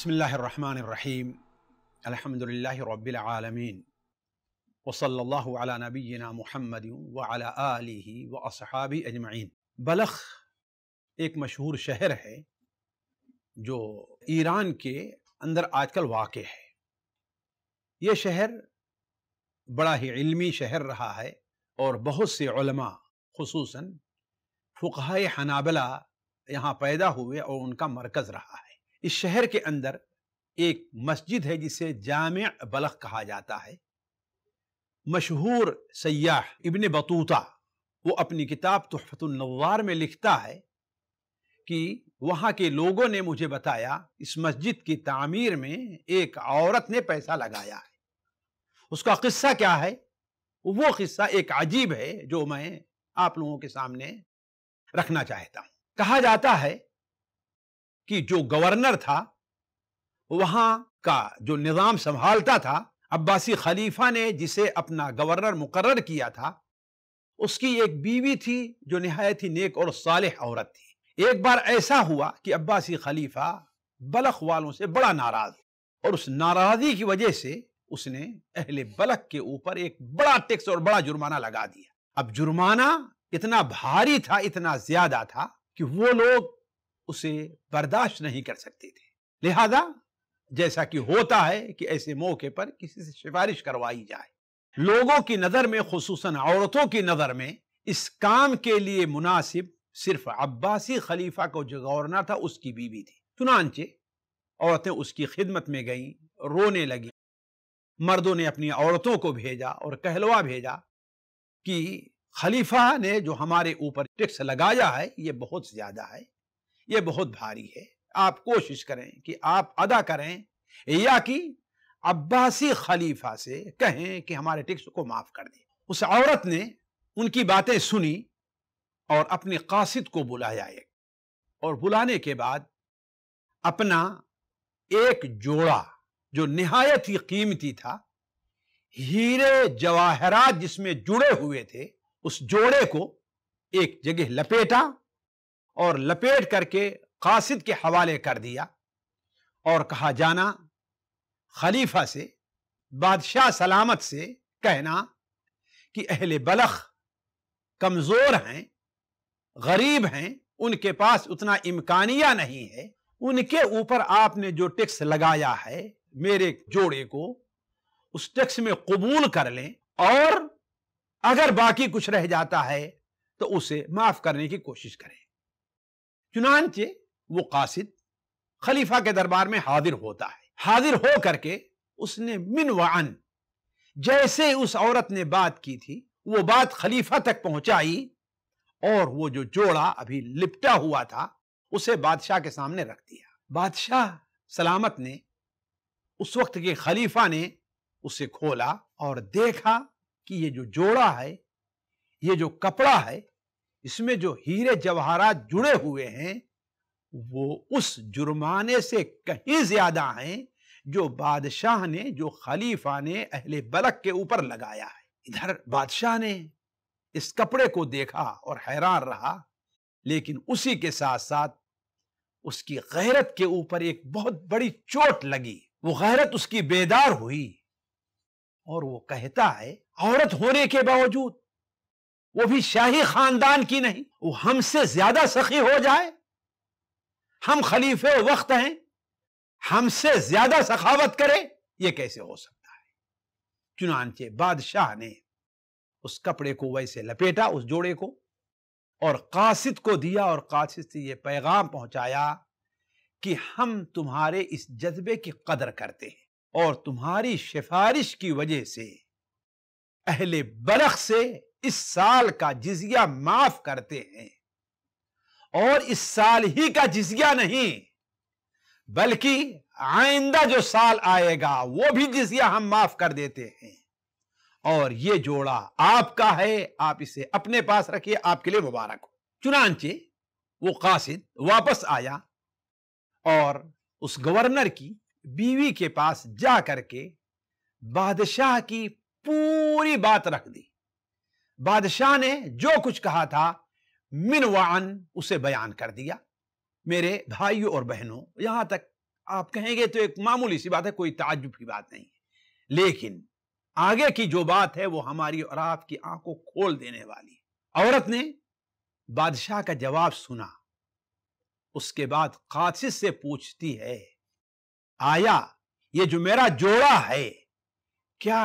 بسم الله الرحمن الرحيم الحمد لله رب العالمين وصلى الله على نبينا محمد وعلى آله وأصحابه أجمعين بلخ एक मशहूर शहर है जो ईरान के अंदर आजकल वाक़ है ये शहर बड़ा ही इल्मी शहर रहा है और बहुत से उलमा खसूस फ़ुकाए हनाबला यहाँ पैदा हुए और उनका मरकज़ रहा है इस शहर के अंदर एक मस्जिद है जिसे जाम बलख कहा जाता है मशहूर सयाह इबन बतूता वो अपनी किताब तोहफतुल्नवार में लिखता है कि वहाँ के लोगों ने मुझे बताया इस मस्जिद की तामीर में एक औरत ने पैसा लगाया है उसका किस्सा क्या है वो किस्सा एक अजीब है जो मैं आप लोगों के सामने रखना चाहता हूँ कहा जाता है कि जो गवर्नर था वहां का जो निज़ाम संभालता था अब्बासी खलीफा ने जिसे अपना गवर्नर मुकर्र किया था उसकी एक बीवी थी जो नहायत ही नेक और साल औरत थी एक बार ऐसा हुआ कि अब्बासी खलीफा बलख वालों से बड़ा नाराज और उस नाराजगी की वजह से उसने अहले बलख के ऊपर एक बड़ा टैक्स और बड़ा जुर्माना लगा दिया अब जुर्माना इतना भारी था इतना ज्यादा था कि वो लोग उसे बर्दाश्त नहीं कर सकते थे लिहाजा जैसा कि होता है कि ऐसे मौके पर किसी से सिफारिश करवाई जाए लोगों की नज़र में खसूस औरतों की नज़र में इस काम के लिए मुनासिब सिर्फ अब्बासी खलीफा को जो गौरना था उसकी बीवी थी चुनानचे औरतें उसकी खिदमत में गईं रोने लगी मर्दों ने अपनी औरतों को भेजा और कहलवा भेजा कि खलीफा ने जो हमारे ऊपर टैक्स लगाया है ये बहुत ज़्यादा है ये बहुत भारी है आप कोशिश करें कि आप अदा करें या कि अब्बासी खलीफा से कहें कि हमारे टिक्स को माफ कर दें उस औरत ने उनकी बातें सुनी और अपने कासिद को बुलाया एक और बुलाने के बाद अपना एक जोड़ा जो नहायत ही कीमती था हीरे जवाहरात जिसमें जुड़े हुए थे उस जोड़े को एक जगह लपेटा और लपेट करके कासिद के हवाले कर दिया और कहा जाना खलीफा से बादशाह सलामत से कहना कि अहले बलख कमज़ोर हैं गरीब हैं उनके पास उतना इम्कानिया नहीं है उनके ऊपर आपने जो टैक्स लगाया है मेरे जोड़े को उस टैक्स में कबूल कर लें और अगर बाकी कुछ रह जाता है तो उसे माफ करने की कोशिश करें चुनानचे वो कासिद खलीफा के दरबार में हाजिर होता है हाजिर हो करके उसने मिन वन जैसे उस औरत ने बात की थी वो बात खलीफा तक पहुंचाई और वो जो जोड़ा अभी लिपटा हुआ था उसे बादशाह के सामने रख दिया बादशाह सलामत ने उस वक्त के खलीफा ने उसे खोला और देखा कि ये जो जोड़ा है ये जो कपड़ा है इसमें जो हीरे जवाहरात जुड़े हुए हैं वो उस जुर्माने से कहीं ज्यादा हैं जो बादशाह ने जो खलीफा ने अहले बलक के ऊपर लगाया है इधर बादशाह ने इस कपड़े को देखा और हैरान रहा लेकिन उसी के साथ साथ उसकी गैरत के ऊपर एक बहुत बड़ी चोट लगी वो गैरत उसकी बेदार हुई और वो कहता है औरत होने के बावजूद वो भी शाही खानदान की नहीं वो हमसे ज्यादा सखी हो जाए हम खलीफे वक्त हैं हमसे ज्यादा सखावत करे ये कैसे हो सकता है चुनानचे बादशाह ने उस कपड़े को वैसे लपेटा उस जोड़े को और कासिद को दिया और कासिद से ये पैगाम पहुंचाया कि हम तुम्हारे इस जज्बे की कदर करते हैं और तुम्हारी सिफारिश की वजह से अहले बरख से इस साल का जिजिया माफ करते हैं और इस साल ही का जिजिया नहीं बल्कि आइंदा जो साल आएगा वो भी जिजिया हम माफ कर देते हैं और ये जोड़ा आपका है आप इसे अपने पास रखिए आपके लिए मुबारक हो चुनाचे वो कासिद वापस आया और उस गवर्नर की बीवी के पास जा करके बादशाह की पूरी बात रख दी बादशाह ने जो कुछ कहा था मिनवान उसे बयान कर दिया मेरे भाइयों और बहनों यहां तक आप कहेंगे तो एक मामूली सी बात है कोई ताजुब की बात नहीं लेकिन आगे की जो बात है वो हमारी और आपकी आंखों खोल देने वाली औरत ने बादशाह का जवाब सुना उसके बाद कासिस से पूछती है आया ये जो मेरा जोड़ा है क्या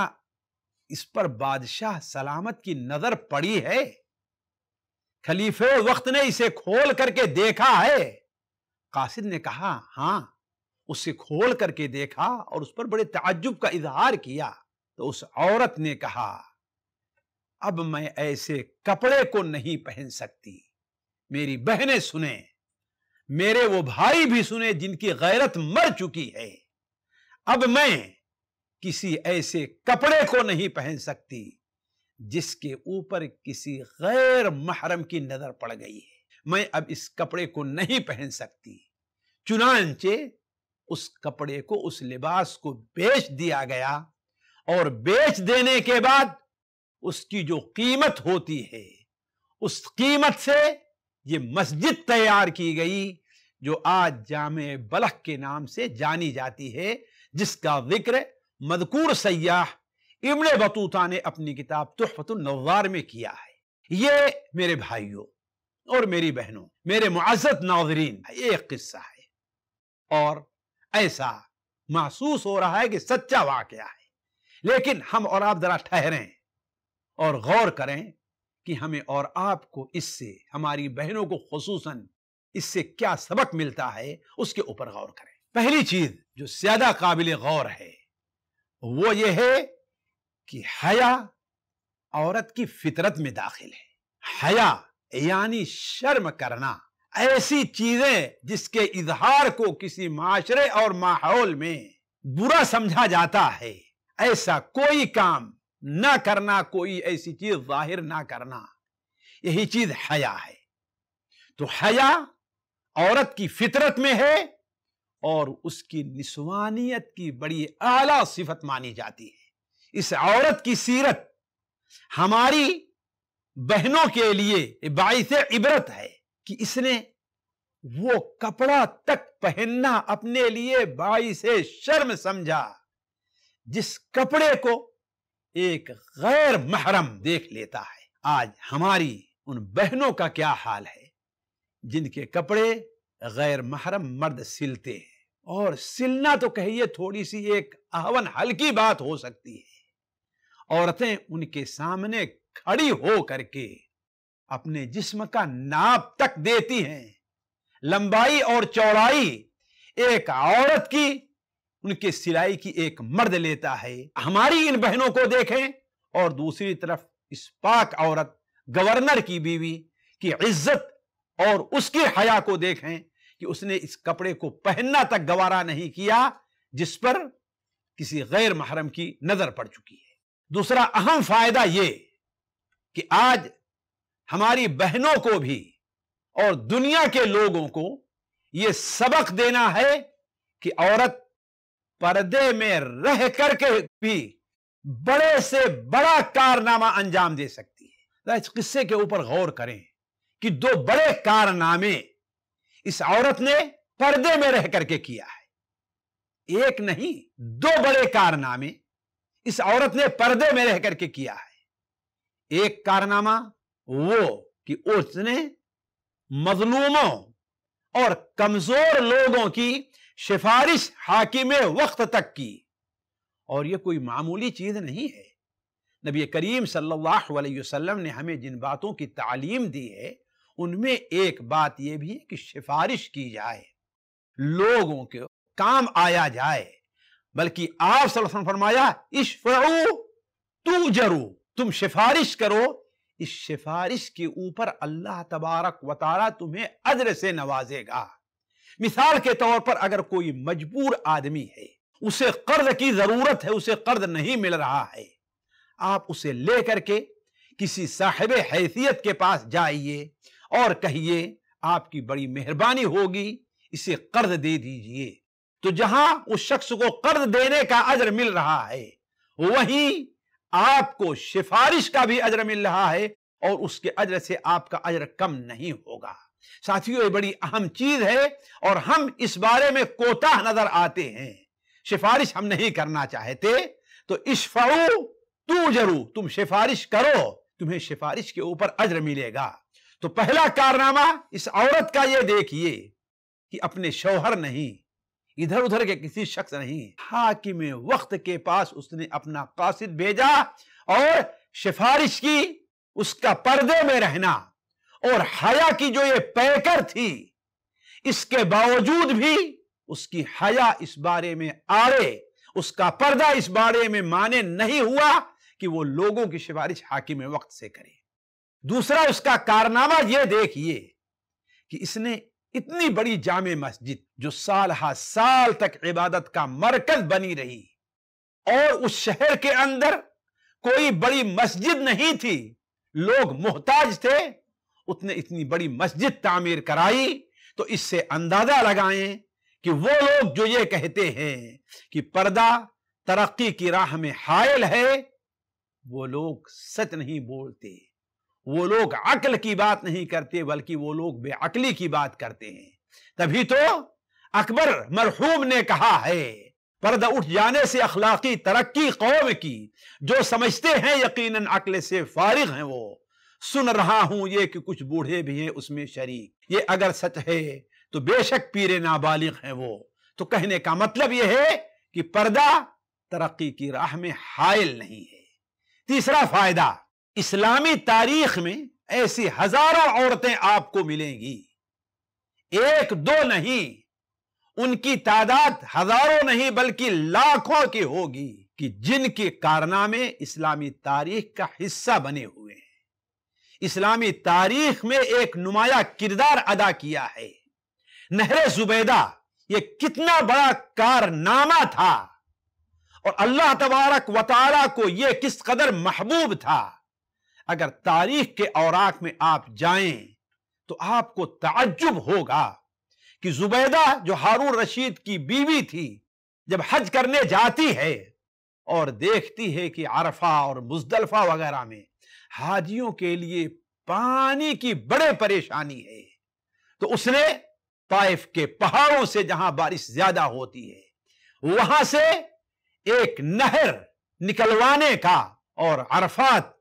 इस पर बादशाह सलामत की नजर पड़ी है खलीफे वक्त ने इसे खोल करके देखा है कासिद ने कहा हां उसे खोल करके देखा और उस पर बड़े ताज्जुब का इजहार किया तो उस औरत ने कहा अब मैं ऐसे कपड़े को नहीं पहन सकती मेरी बहनें सुने मेरे वो भाई भी सुने जिनकी गैरत मर चुकी है अब मैं किसी ऐसे कपड़े को नहीं पहन सकती जिसके ऊपर किसी गैर महरम की नजर पड़ गई है मैं अब इस कपड़े को नहीं पहन सकती चुनानचे उस कपड़े को उस लिबास को बेच दिया गया और बेच देने के बाद उसकी जो कीमत होती है उस कीमत से ये मस्जिद तैयार की गई जो आज जाम बलख के नाम से जानी जाती है जिसका जिक्र मदकूर सयाह इमन बतूता ने अपनी किताब तोहफतुल्नवार में किया है ये मेरे भाइयों और मेरी बहनों मेरे मुआजत नाजरीन ये एक किस्सा है और ऐसा महसूस हो रहा है कि सच्चा वाक्य है लेकिन हम और आप जरा ठहरें और गौर करें कि हमें और आपको इससे हमारी बहनों को खसूस इससे क्या सबक मिलता है उसके ऊपर गौर करें पहली चीज जो ज्यादा काबिल गौर है वो ये है कि हया औरत की फितरत में दाखिल है हया यानी शर्म करना ऐसी चीजें जिसके इजहार को किसी माशरे और माहौल में बुरा समझा जाता है ऐसा कोई काम ना करना कोई ऐसी चीज जाहिर ना करना यही चीज हया है तो हया औरत की फितरत में है और उसकी निस्वानियत की बड़ी आला सिफत मानी जाती है इस औरत की सीरत हमारी बहनों के लिए बाईस इबरत है कि इसने वो कपड़ा तक पहनना अपने लिए बाईस शर्म समझा जिस कपड़े को एक गैर महरम देख लेता है आज हमारी उन बहनों का क्या हाल है जिनके कपड़े गैर महरम मर्द सिलते हैं और सिलना तो कहिए थोड़ी सी एक आहवन हल्की बात हो सकती है औरतें उनके सामने खड़ी हो करके अपने जिस्म का नाप तक देती हैं लंबाई और चौड़ाई एक औरत की उनके सिलाई की एक मर्द लेता है हमारी इन बहनों को देखें और दूसरी तरफ इस पाक औरत गवर्नर की बीवी की इज्जत और उसकी हया को देखें कि उसने इस कपड़े को पहनना तक गवारा नहीं किया जिस पर किसी गैर महरम की नजर पड़ चुकी है दूसरा अहम फायदा यह कि आज हमारी बहनों को भी और दुनिया के लोगों को यह सबक देना है कि औरत पर्दे में रह करके भी बड़े से बड़ा कारनामा अंजाम दे सकती है इस किस्से के ऊपर गौर करें कि दो बड़े कारनामे इस औरत ने पर्दे में रह करके किया है एक नहीं दो बड़े कारनामे इस औरत ने पर्दे में रह करके किया है एक कारनामा वो कि उसने मजलूमों और कमजोर लोगों की सिफारिश हाकिम वक्त तक की और यह कोई मामूली चीज नहीं है नबी करीम सल्लल्लाहु अलैहि वसल्लम ने हमें जिन बातों की तालीम दी है उनमें एक बात यह भी है कि सिफारिश की जाए लोगों के काम आया जाए बल्कि आप सलसन फरमाया इस तू जरू तुम सिफारिश करो इस सिफारिश के ऊपर अल्लाह तबारक वतारा तुम्हें अजर से नवाजेगा मिसाल के तौर पर अगर कोई मजबूर आदमी है उसे कर्ज की जरूरत है उसे कर्ज नहीं मिल रहा है आप उसे लेकर के किसी साहिब हैसियत के पास जाइए और कहिए आपकी बड़ी मेहरबानी होगी इसे कर्ज दे दीजिए तो जहां उस शख्स को कर्ज देने का अजर मिल रहा है वहीं आपको सिफारिश का भी अजर मिल रहा है और उसके अजर से आपका अजर कम नहीं होगा साथियों ये बड़ी अहम चीज है और हम इस बारे में कोताह नजर आते हैं सिफारिश हम नहीं करना चाहते तो इश्फाऊ तू जरू तुम सिफारिश करो तुम्हें सिफारिश के ऊपर अजर मिलेगा तो पहला कारनामा इस औरत का यह देखिए कि अपने शौहर नहीं इधर उधर के किसी शख्स नहीं हाकिम वक्त के पास उसने अपना कासिद भेजा और सिफारिश की उसका पर्दे में रहना और हया की जो ये पैकर थी इसके बावजूद भी उसकी हया इस बारे में आड़े उसका पर्दा इस बारे में माने नहीं हुआ कि वो लोगों की सिफारिश हाकिम वक्त से करे दूसरा उसका कारनामा यह देखिए कि इसने इतनी बड़ी जाम मस्जिद जो साल हा साल तक इबादत का मरकज बनी रही और उस शहर के अंदर कोई बड़ी मस्जिद नहीं थी लोग मोहताज थे उसने इतनी बड़ी मस्जिद तामीर कराई तो इससे अंदाजा लगाएं कि वो लोग जो ये कहते हैं कि पर्दा तरक्की की राह में हायल है वो लोग सच नहीं बोलते वो लोग अकल की बात नहीं करते बल्कि वो लोग बेअकली की बात करते हैं तभी तो अकबर मरहूम ने कहा है पर्दा उठ जाने से अखलाकी तरक्की कौम की जो समझते हैं यकीनन अकल से फारिग हैं वो सुन रहा हूं ये कि कुछ बूढ़े भी हैं उसमें शरीक ये अगर सच है तो बेशक पीरे नाबालिग हैं वो तो कहने का मतलब यह है कि पर्दा तरक्की की राह में हायल नहीं है तीसरा फायदा इस्लामी तारीख में ऐसी हजारों औरतें आपको मिलेंगी एक दो नहीं उनकी तादाद हजारों नहीं बल्कि लाखों की होगी कि जिनके कारनामे इस्लामी तारीख का हिस्सा बने हुए हैं इस्लामी तारीख में एक नुमाया किरदार अदा किया है नहर जुबैदा यह कितना बड़ा कारनामा था और अल्लाह तबारक वताला को यह किस कदर महबूब था अगर तारीख के औराक में आप जाएं तो आपको ताज्जुब होगा कि जुबैदा जो हारून रशीद की बीवी थी जब हज करने जाती है और देखती है कि आरफा और मुजदलफा वगैरह में हाजियों के लिए पानी की बड़े परेशानी है तो उसने ताइफ के पहाड़ों से जहां बारिश ज्यादा होती है वहां से एक नहर निकलवाने का और अरफात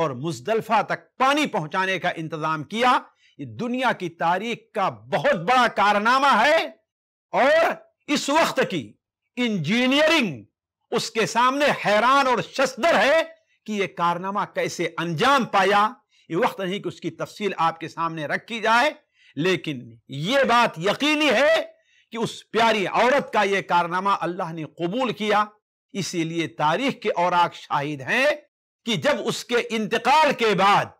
और मुजदलफा तक पानी पहुंचाने का इंतजाम किया ये दुनिया की तारीख का बहुत बड़ा कारनामा है और इस वक्त की इंजीनियरिंग उसके सामने हैरान और शस्तर है कि यह कारनामा कैसे अंजाम पाया ये वक्त नहीं कि उसकी तफसील आपके सामने रखी जाए लेकिन यह बात यकीनी है कि उस प्यारी औरत का यह कारनामा अल्लाह ने कबूल किया इसीलिए तारीख के और शाहिद हैं कि जब उसके इंतकाल के बाद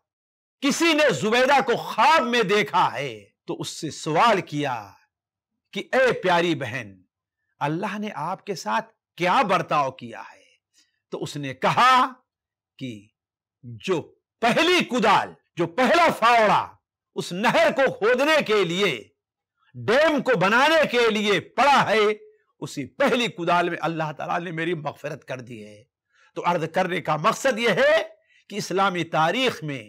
किसी ने जुबैदा को ख्वाब में देखा है तो उससे सवाल किया कि ए प्यारी बहन अल्लाह ने आपके साथ क्या बर्ताव किया है तो उसने कहा कि जो पहली कुदाल जो पहला फावड़ा उस नहर को खोदने के लिए डैम को बनाने के लिए पड़ा है उसी पहली कुदाल में अल्लाह ताला ने मेरी मगफरत कर दी है तो अर्ज करने का मकसद यह है कि इस्लामी तारीख में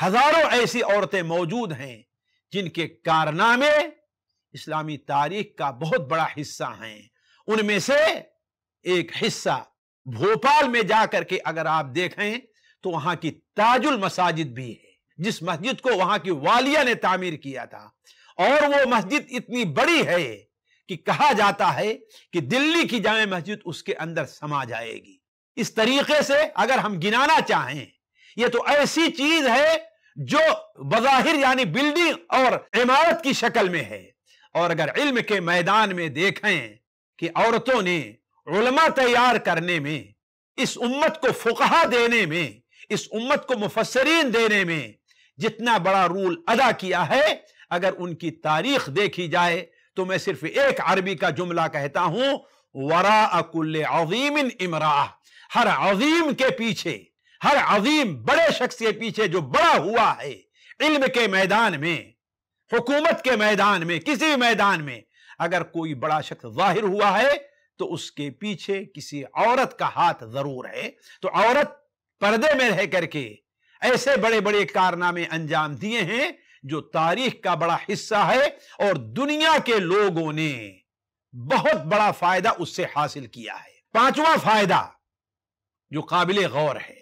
हजारों ऐसी औरतें मौजूद हैं जिनके कारनामे इस्लामी तारीख का बहुत बड़ा हिस्सा हैं उनमें से एक हिस्सा भोपाल में जाकर के अगर आप देखें तो वहां की ताजुल मसाजिद भी है जिस मस्जिद को वहां की वालिया ने तामीर किया था और वो मस्जिद इतनी बड़ी है कि कहा जाता है कि दिल्ली की जामे मस्जिद उसके अंदर समा जाएगी इस तरीके से अगर हम गिनाना चाहें यह तो ऐसी चीज है जो बजाहिर यानी बिल्डिंग और इमारत की शक्ल में है और अगर इल्म के मैदान में देखें कि औरतों ने उलमा तैयार करने में इस उम्मत को फुकहा देने में इस उम्मत को मुफसरीन देने में जितना बड़ा रूल अदा किया है अगर उनकी तारीख देखी जाए तो मैं सिर्फ एक अरबी का जुमला कहता हूं वरा अकुल्ल अजीम इमराह हर अजीम के पीछे हर अजीम बड़े शख्स के पीछे जो बड़ा हुआ है इल्म के मैदान में हुकूमत के मैदान में किसी भी मैदान में अगर कोई बड़ा शख्स जाहिर हुआ है तो उसके पीछे किसी औरत का हाथ जरूर है तो औरत पर्दे में रह करके ऐसे बड़े बड़े कारनामे अंजाम दिए हैं जो तारीख का बड़ा हिस्सा है और दुनिया के लोगों ने बहुत बड़ा फायदा उससे हासिल किया है पांचवा फायदा जो काबिल गौर है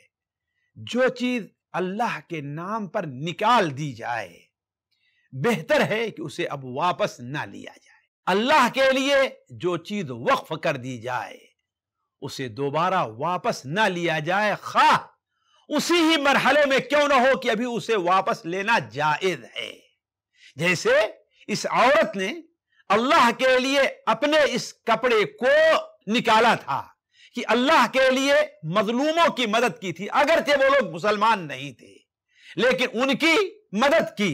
जो चीज़ अल्लाह के नाम पर निकाल दी जाए बेहतर है कि उसे अब वापस ना लिया जाए अल्लाह के लिए जो चीज़ वक्फ कर दी जाए उसे दोबारा वापस ना लिया जाए खा उसी ही मरहले में क्यों ना हो कि अभी उसे वापस लेना जायज है जैसे इस औरत ने अल्लाह के लिए अपने इस कपड़े को निकाला था कि अल्लाह के लिए मजलूमों की मदद की थी अगर थे वो लोग मुसलमान नहीं थे लेकिन उनकी मदद की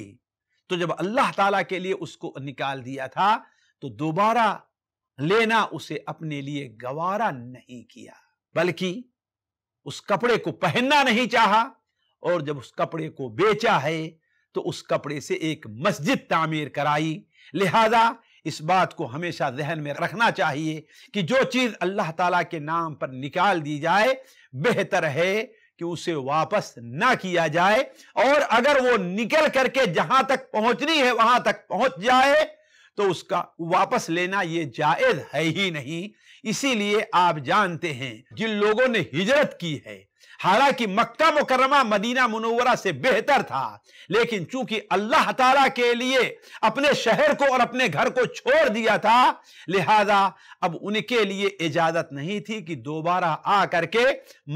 तो जब अल्लाह ताला के लिए उसको निकाल दिया था तो दोबारा लेना उसे अपने लिए गवारा नहीं किया बल्कि उस कपड़े को पहनना नहीं चाहा और जब उस कपड़े को बेचा है तो उस कपड़े से एक मस्जिद तामीर कराई लिहाजा इस बात को हमेशा जहन में रखना चाहिए कि जो चीज़ अल्लाह ताला के नाम पर निकाल दी जाए बेहतर है कि उसे वापस ना किया जाए और अगर वो निकल करके जहां तक पहुंचनी है वहां तक पहुंच जाए तो उसका वापस लेना ये जायज है ही नहीं इसीलिए आप जानते हैं जिन लोगों ने हिजरत की है हालांकि मक्का मुकरमा मदीना मुनवरा से बेहतर था लेकिन चूंकि अल्लाह तला के लिए अपने शहर को और अपने घर को छोड़ दिया था लिहाजा अब उनके लिए इजाजत नहीं थी कि दोबारा आ करके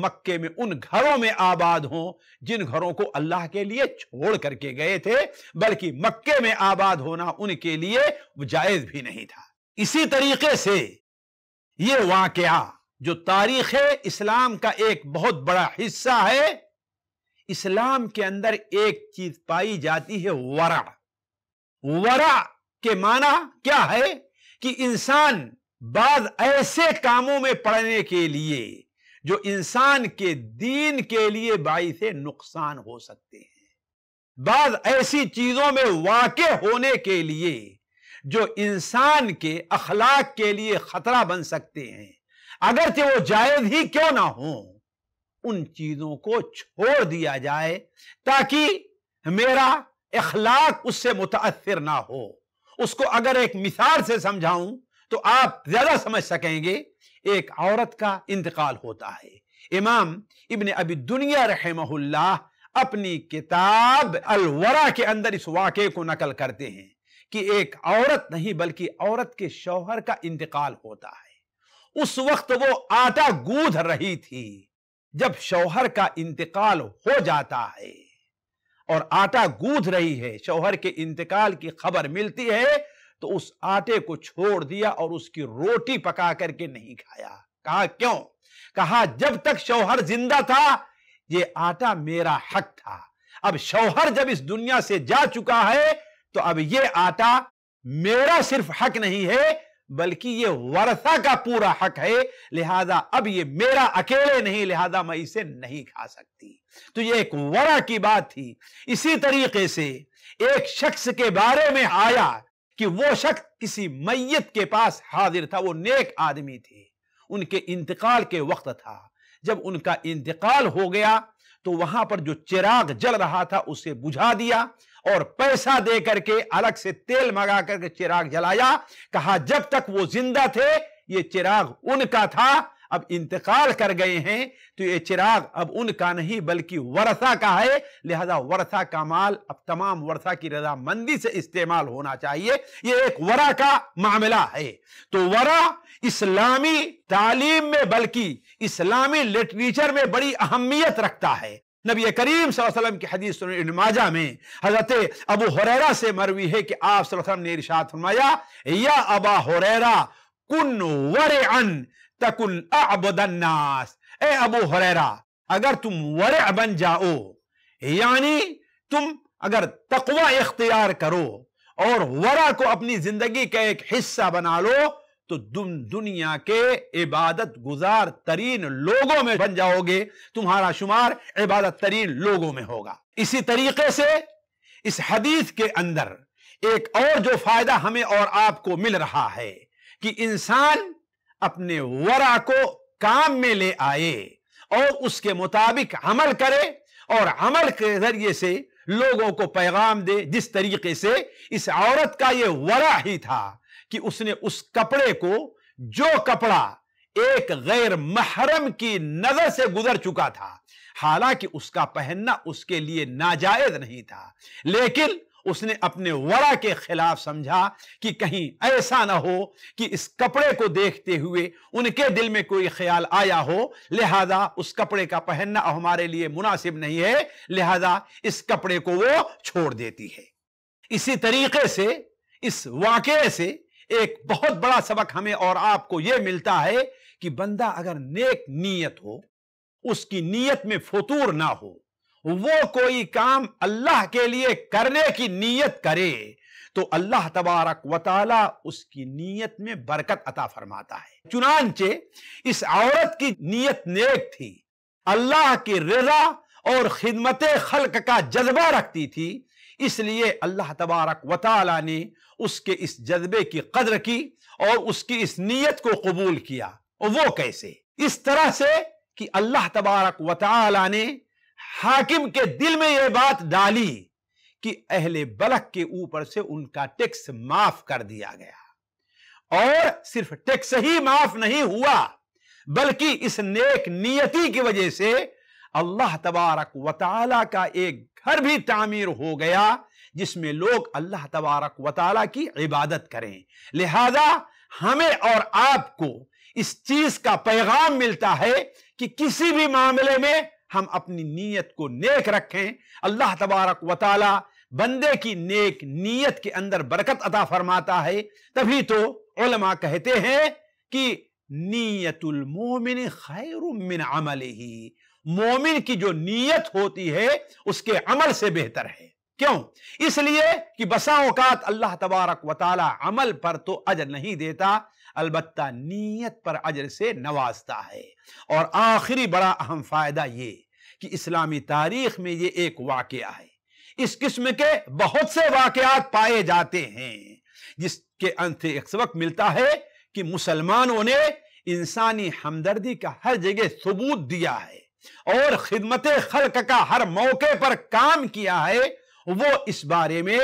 मक्के में उन घरों में आबाद हों जिन घरों को अल्लाह के लिए छोड़ करके गए थे बल्कि मक्के में आबाद होना उनके लिए जायज भी नहीं था इसी तरीके से ये वाकया जो तारीख इस्लाम का एक बहुत बड़ा हिस्सा है इस्लाम के अंदर एक चीज पाई जाती है वरा वरा के माना क्या है कि इंसान बाद ऐसे कामों में पड़ने के लिए जो इंसान के दीन के लिए बाई से नुकसान हो सकते हैं बाद ऐसी चीजों में वाक़ होने के लिए जो इंसान के अखलाक के लिए खतरा बन सकते हैं अगर थे वो जायज ही क्यों ना हो उन चीजों को छोड़ दिया जाए ताकि मेरा इखलाक उससे मुतासर ना हो उसको अगर एक मिसाल से समझाऊं तो आप ज्यादा समझ सकेंगे एक औरत का इंतकाल होता है इमाम इबन अबी दुनिया रहमहुल्लाह अपनी किताब अलवरा के अंदर इस वाक़े को नकल करते हैं कि एक औरत नहीं बल्कि औरत के शौहर का इंतकाल होता है उस वक्त वो आटा गूंध रही थी जब शौहर का इंतकाल हो जाता है और आटा गूंध रही है शौहर के इंतकाल की खबर मिलती है तो उस आटे को छोड़ दिया और उसकी रोटी पका करके नहीं खाया कहा क्यों कहा जब तक शौहर जिंदा था ये आटा मेरा हक था अब शौहर जब इस दुनिया से जा चुका है तो अब ये आटा मेरा सिर्फ हक नहीं है बल्कि ये वर्षा का पूरा हक है लिहाजा अब ये मेरा अकेले नहीं लिहाजा मैं इसे नहीं खा सकती तो ये एक वरा की बात थी इसी तरीके से एक शख्स के बारे में आया कि वो शख्स किसी मैयत के पास हाजिर था वो नेक आदमी थे उनके इंतकाल के वक्त था जब उनका इंतकाल हो गया तो वहां पर जो चिराग जल रहा था उसे बुझा दिया और पैसा दे करके अलग से तेल मंगा करके चिराग जलाया कहा जब तक वो जिंदा थे ये चिराग उनका था अब इंतकाल कर गए हैं तो ये चिराग अब उनका नहीं बल्कि वर्षा का है लिहाजा वर्षा का माल अब तमाम वर्षा की रजामंदी से इस्तेमाल होना चाहिए ये एक वरा का मामला है तो वरा इस्लामी तालीम में बल्कि इस्लामी लिटरेचर में बड़ी अहमियत रखता है नबी करीम वसल्लम की हदीस माजा में हजरत अबू हुरैरा से मरवी है कि आप वसल्लम ने इर्शाद फरमाया या अबा हुरैरा कुन वर अन तकुन अबदन्नास ए अबू हुरैरा अगर तुम वर बन जाओ यानी तुम अगर तकवा इख्तियार करो और वरा को अपनी जिंदगी का एक हिस्सा बना लो तो तुम दुनिया के इबादत गुजार तरीन लोगों में बन जाओगे तुम्हारा शुमार इबादत तरीन लोगों में होगा इसी तरीके से इस हदीस के अंदर एक और जो फायदा हमें और आपको मिल रहा है कि इंसान अपने वरा को काम में ले आए और उसके मुताबिक अमल करे और अमल के जरिए से लोगों को पैगाम दे जिस तरीके से इस औरत का यह वरा ही था कि उसने उस कपड़े को जो कपड़ा एक गैर महरम की नजर से गुजर चुका था हालांकि उसका पहनना उसके लिए नाजायज नहीं था लेकिन उसने अपने वरा के खिलाफ समझा कि कहीं ऐसा ना हो कि इस कपड़े को देखते हुए उनके दिल में कोई ख्याल आया हो लिहाजा उस कपड़े का पहनना हमारे लिए मुनासिब नहीं है लिहाजा इस कपड़े को वो छोड़ देती है इसी तरीके से इस वाक़े से एक बहुत बड़ा सबक हमें और आपको यह मिलता है कि बंदा अगर नेक नीयत हो उसकी नीयत में फतूर ना हो वो कोई काम अल्लाह के लिए करने की नीयत करे तो अल्लाह तबारक वाली उसकी नीयत में बरकत अता फरमाता है चुनानचे इस औरत की नीयत नेक थी अल्लाह की रजा और खिदमत खल्क का जज्बा रखती थी इसलिए अल्लाह तबारक वाली ने उसके इस जज्बे की कदर की और उसकी इस नीयत को कबूल किया और वो कैसे इस तरह से कि अल्लाह तबारक वाली ने हाकिम के दिल में यह बात डाली कि अहले बलक के ऊपर से उनका टैक्स माफ कर दिया गया और सिर्फ टैक्स ही माफ नहीं हुआ बल्कि इस नेक नियति की वजह से अल्लाह तबारक वताला का एक घर भी तामीर हो गया जिसमें लोग अल्लाह तबारक वताला की इबादत करें लिहाजा हमें और आपको इस चीज का पैगाम मिलता है कि किसी भी मामले में हम अपनी नीयत को नेक रखें अल्लाह तबारक वताला बंदे की नेक नीयत के अंदर बरकत अता फरमाता है तभी तो उलमा कहते हैं कि नीयतुल मोमिन खैर मिन अमल ही मोमिन की जो नीयत होती है उसके अमल से बेहतर है क्यों इसलिए कि बसा औकात अल्लाह तबारक वाल अमल पर तो अजर नहीं देता अलबत् नीयत पर अजर से नवाजता है और आखिरी बड़ा अहम फ़ायदा ये कि इस्लामी तारीख में ये एक वाक़ है इस किस्म के बहुत से वाकयात पाए जाते हैं जिसके अंत एक सबक मिलता है कि मुसलमानों ने इंसानी हमदर्दी का हर जगह सबूत दिया है और खिदमत खलक का हर मौके पर काम किया है वो इस बारे में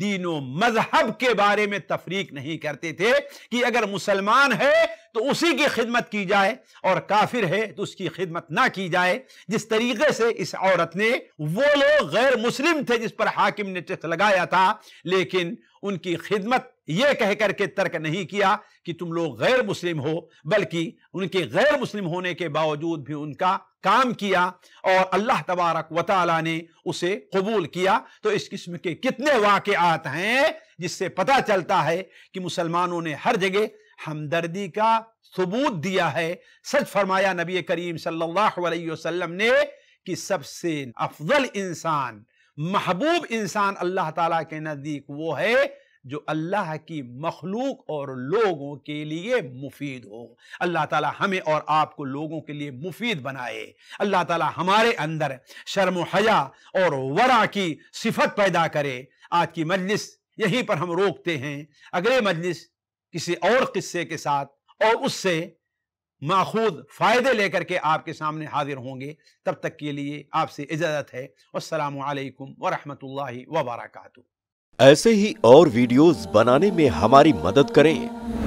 दीनो मजहब के बारे में तफरीक नहीं करते थे कि अगर मुसलमान है तो उसी की खिदमत की जाए और काफिर है तो उसकी खिदमत ना की जाए जिस तरीके से इस औरत ने वो लोग गैर मुस्लिम थे जिस पर हाकिम ने टिक लगाया था लेकिन उनकी खिदमत यह कह करके तर्क नहीं किया कि तुम लोग गैर मुस्लिम हो बल्कि उनके गैर मुस्लिम होने के बावजूद भी उनका काम किया और अल्लाह तबारक वाली ने उसे कबूल किया तो इस किस्म के कितने वाकत हैं जिससे पता चलता है कि मुसलमानों ने हर जगह हमदर्दी का सबूत दिया है सच फरमाया नबी करीम सल्लल्लाहु अलैहि वसल्लम ने कि सबसे अफजल इंसान महबूब इंसान अल्लाह ताला के नज़दीक वो है जो अल्लाह की मखलूक और लोगों के लिए मुफीद हो अल्लाह ताला हमें और आपको लोगों के लिए मुफीद बनाए अल्लाह ताला हमारे अंदर शर्म हया और वरा की सिफत पैदा करे आज की मजलिस यहीं पर हम रोकते हैं अगले मजलिस किसी और किस्से के साथ और उससे माखूद फ़ायदे लेकर के आपके सामने हाजिर होंगे तब तक के लिए आपसे इजाज़त है असलकम वरहमल वबरक ऐसे ही और वीडियोस बनाने में हमारी मदद करें